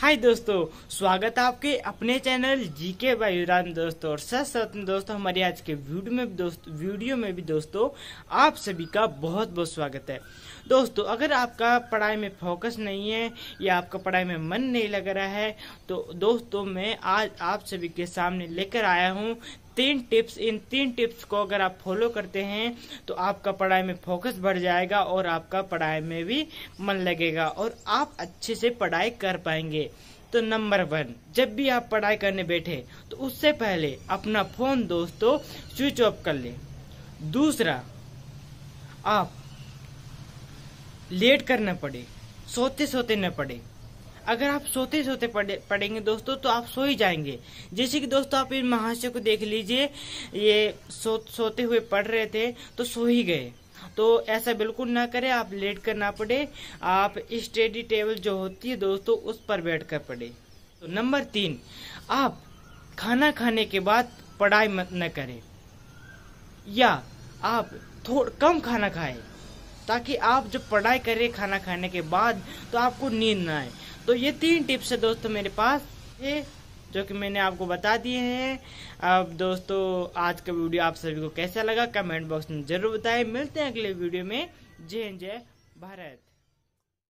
हाय दोस्तों स्वागत है आपके अपने चैनल जी के बाईरान दोस्तों और साथ साथ दोस्तों हमारे आज के वीडियो में दोस्त वीडियो में भी दोस्तों आप सभी का बहुत बहुत स्वागत है दोस्तों अगर आपका पढ़ाई में फोकस नहीं है या आपका पढ़ाई में मन नहीं लग रहा है तो दोस्तों मैं आज आप सभी के सामने लेकर आया हूँ तीन टिप्स इन तीन टिप्स को अगर आप फॉलो करते हैं तो आपका पढ़ाई में फोकस बढ़ जाएगा और आपका पढ़ाई में भी मन लगेगा और आप अच्छे से पढ़ाई कर पाएंगे तो नंबर वन जब भी आप पढ़ाई करने बैठे तो उससे पहले अपना फोन दोस्तों स्विच ऑफ कर लें दूसरा आप लेट करना पड़े सोते सोते न पड़े अगर आप सोते सोते पढ़े पढ़ेंगे दोस्तों तो आप सो ही जाएंगे जैसे कि दोस्तों आप इन महाशय को देख लीजिए ये सो सोते हुए पढ़ रहे थे तो सो ही गए तो ऐसा बिल्कुल ना करें आप लेट कर ना पढ़े आप स्टडी टेबल जो होती है दोस्तों उस पर बैठ कर पढ़े तो नंबर तीन आप खाना खाने के बाद पढ़ाई मत न करें या आप थोड़ा कम खाना खाएं ताकि आप जब पढ़ाई करें खाना खाने के बाद तो आपको नींद ना आए तो ये तीन टिप्स है दोस्तों मेरे पास ये जो कि मैंने आपको बता दिए हैं अब दोस्तों आज का वीडियो आप सभी को कैसा लगा कमेंट बॉक्स में जरूर बताएं मिलते हैं अगले वीडियो में जय जय भारत